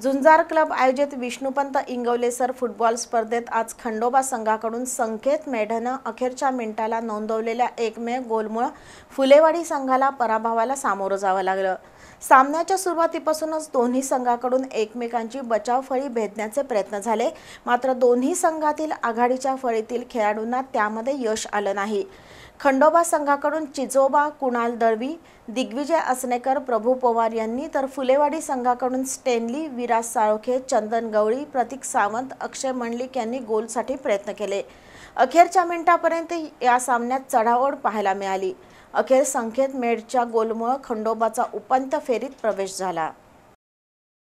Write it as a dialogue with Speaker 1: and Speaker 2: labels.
Speaker 1: झुंजार club आयोजित Vishnupant इंगवले sir football स्पर्धेत आज खंडोबा संघाकडून संकेत मेढनं अखेरच्या मिनिटाला नोंदवलेल्या एकमेव गोलमुळं फुलेवाडी संघाला पराभवाला सामोरं जावं लागलं सामन्याच्या सुरुवातीपासूनच दोन्ही संघाकडून एकमेकांची बचाव फळी भेदण्याचे प्रयत्न झाले मात्र दोन्ही संघातील आघाडीच्या फळीतील खेळाडूंना त्यामध्ये यश आलं नाही खंडोबा संघाकडून चिजोबा कुणाल दळवी दिग्विजय असनेकर प्रभू पवार यांनी तर फुलेवाडी संघाकडून स्टेनली विराज साळोखे चंदन गवळी प्रतीक सावंत अक्षय मंडलिक यांनी गोलसाठी प्रयत्न केले अखेरच्या मिनिटापर्यंत या सामन्यात चढाओढ पाहायला मिळाली अखेर संकेत मेडच्या गोलमुळं खंडोबाचा उपांत्य फेरीत प्रवेश झाला